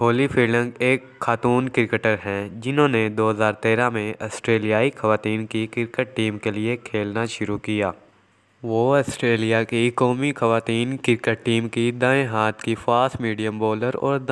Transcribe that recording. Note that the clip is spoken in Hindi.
होली फील्डिंग एक खातून क्रिकेटर हैं जिन्होंने 2013 में ऑस्ट्रेलियाई खातन की क्रिकेट टीम के लिए खेलना शुरू किया वो ऑस्ट्रेलिया की कौमी खातन क्रिकेट टीम की दाएं हाथ की फास्ट मीडियम बॉलर और